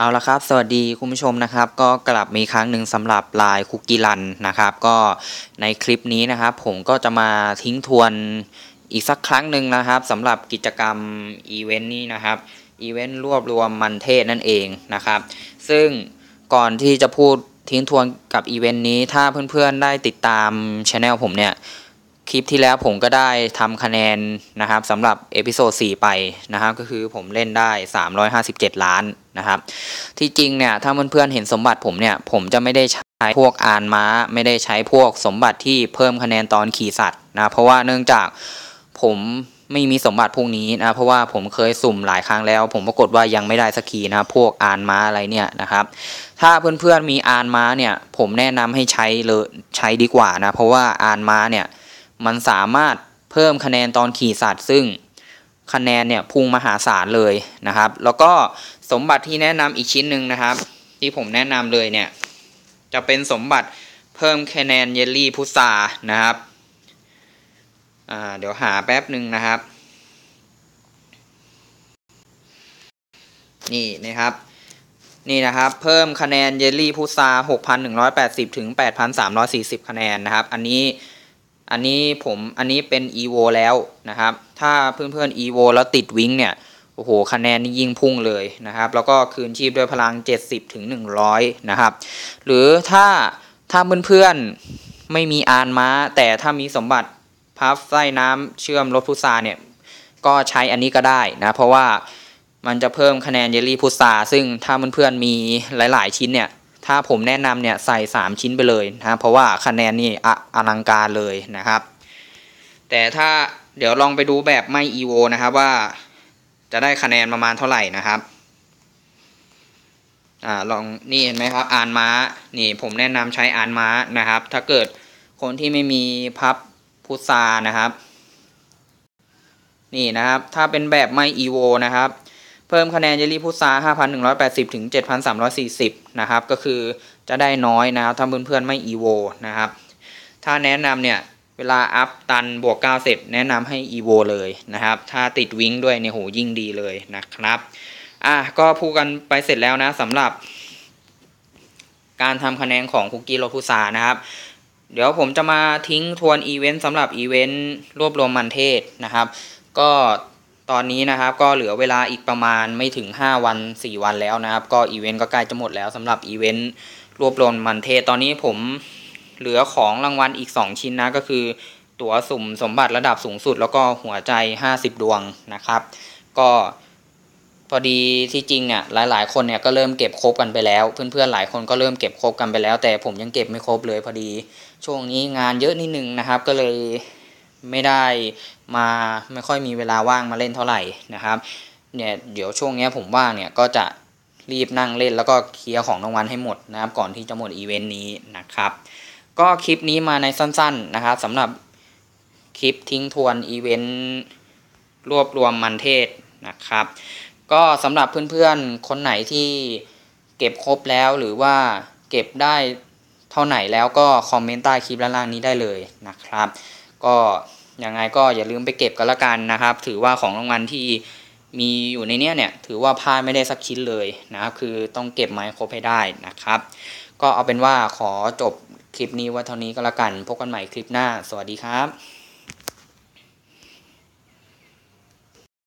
เอาละครับ สวัสดีคุณผู้ชมนะครับ ก็กลับมีครั้งหนึ่งสำหรับลายคุกกี้รันนะครับก็ในคลิปนี้นะครับ ผมก็จะมาทิ้งทวนอีกสักครั้งหนึ่งนะครับสำหรับกิจกรรมอีเวนต์นี้นะครับอีเวนต์รวบรวมมันเทศนั่นเองนะครับ ซึ่งก่อนที่จะพูดทิ้งทวนกับอีเวนต์นี้ถ้าเพื่อนๆได้ติดตามช anel ผมเนี่ยคลิปที่แล้วผมก็ได้ทำคะแนนนะครับสำหรับเอพิโซด4ไปนะครับ ก็คือผมเล่นได้357ล้านนะครับ ที่จริงเนี่ยถ้าเพื่อนๆเห็นสมบัติผมเนี่ยผมจะไม่ได้ใช้พวกอานม้า ไม่ได้ใช้พวกสมบัติที่เพิ่มคะแนนตอนขี่สัตว์นะเพราะว่าเนื่องจากผมไม่มีสมบัติพวกนี้นะเพราะว่าผมเคยสุ่มหลายครั้งแล้ว ผมปรากฏว่ายังไม่ได้สักทีนะพวกอานม้าอะไรเนี่ยนะครับ ถ้าเพื่อนๆมีอานม้าเนี่ยผมแนะนำให้ใช้เลยใช้ดีกว่านะเพราะว่าอานม้าเนี่ยมันสามารถเพิ่มคะแนนตอนขี่สัตว์ ซึ่งคะแนนเนี่ยพุ่งมหาศาลเลยนะครับ แล้วก็สมบัติที่แนะนำอีกชิ้นหนึ่งนะครับ ที่ผมแนะนำเลยเนี่ย จะเป็นสมบัติเพิ่มคะแนนเยลลี่พุรานะครับเดี๋ยวหาแป๊บหนึ่งนะครับ นี่นะครับ นี่นะครับ เพิ่มคะแนนเยลลี่พุรา6,180 ถึง 8,340 คะแนนนะครับ อันนี้อันนี้ผมอันนี้เป็น EVO แล้วนะครับ ถ้าเพื่อนเพื่อน EVO แล้วติดวิงเนี่ย โอ้โหคะแนนนี่ยิ่งพุ่งเลยนะครับ แล้วก็คืนชีพด้วยพลัง 70ถึง100 นะครับ หรือถ้าถ้าเพื่อนเพื่อนไม่มีอานม้า แต่ถ้ามีสมบัติ พับไส้น้ำเชื่อมรถพุทราเนี่ย ก็ใช้อันนี้ก็ได้นะ เพราะว่ามันจะเพิ่มคะแนนเยลลี่พุทราซึ่งถ้าเพื่อนเพื่อนมีหลาย ๆชิ้นเนี่ยถ้าผมแนะนำเนี่ยใส่ 3 ชิ้นไปเลยนะเพราะว่าคะแนนนี่อลังการเลยนะครับ แต่ถ้าเดี๋ยวลองไปดูแบบไม่ EVO นะครับว่าจะได้คะแนนประมาณเท่าไหร่นะครับอ่าลองนี่เห็นไหมครับอ่านม้านี่ผมแนะนำใช้อ่านม้านะครับถ้าเกิดคนที่ไม่มีพับพุซานะครับ นี่นะครับ ถ้าเป็นแบบไม่ EVO นะครับเพิ่มคะแนนเยลี่พุทรา5,180 ถึง 7,340 นะครับ ก็คือจะได้น้อยนะครับถ้าเพื่อนๆ ไม่อีโวนะครับ ถ้าแนะนำเนี่ย เวลาอัพตันบวก9เสร็จ แนะนำให้อีโวเลยนะครับ ถ้าติดวิงด้วยเนี่ย โห ยิ่งดีเลยนะครับ อ่ะ ก็พูดกันไปเสร็จแล้วนะสำหรับ การทำคะแนนของคุกกี้โรพุซานะครับ เดี๋ยวผมจะมาทิ้งทวนอีเวนต์สำหรับอีเวนต์รวบรวมมันเทศนะครับ ก็ตอนนี้นะครับก็เหลือเวลาอีกประมาณไม่ถึง5วัน4วันแล้วนะครับ ก็อีเวนต์ก็ใกล้จะหมดแล้วสำหรับอีเวนต์รวบรวมมันเทศตอนนี้ผมเหลือของรางวัลอีก2ชิ้นนะ ก็คือ ตั๋วสุ่มสมบัติระดับสูงสุด แล้วก็หัวใจ50ดวงนะครับ ก็ พอดีที่จริงเนี่ยหลาย ๆคนเนี่ยก็เริ่มเก็บครบกันไปแล้ว เพื่อนๆหลายคนก็เริ่มเก็บครบกันไปแล้ว แต่ผมยังเก็บไม่ครบเลยพอดี ช่วงนี้งานเยอะนิดนึงนะครับก็เลยไม่ได้มาไม่ค่อยมีเวลาว่างมาเล่นเท่าไหร่นะครับ เนี่ยเดี๋ยวช่วงนี้ผมว่างเนี่ยก็จะรีบนั่งเล่นแล้วก็เคลียร์ของรางวัลให้หมดนะครับ ก่อนที่จะหมดอีเวนต์นี้นะครับก็คลิปนี้มาในสั้นๆนะครับสำหรับคลิปทิ้งทวนอีเวนต์ รวบรวมมันเทศนะครับ ก็สำหรับเพื่อนๆ คนไหนที่เก็บครบแล้วหรือว่าเก็บได้เท่าไหนแล้วก็ คอมเมนต์ใต้คลิปล่างนี้ได้เลยนะครับก็ยังไงก็อย่าลืมไปเก็บกันละกันนะครับ ถือว่าของรางวัลที่มีอยู่ในเนี้ยเนี่ย ถือว่าพลาดไม่ได้สักชิ้นเลยนะครับคือต้องเก็บไม้ครบให้ได้นะครับ ก็เอาเป็นว่าขอจบคลิปนี้ว่าเท่านี้ก็แล้วกันพบกันใหม่คลิปหน้า สวัสดีครับ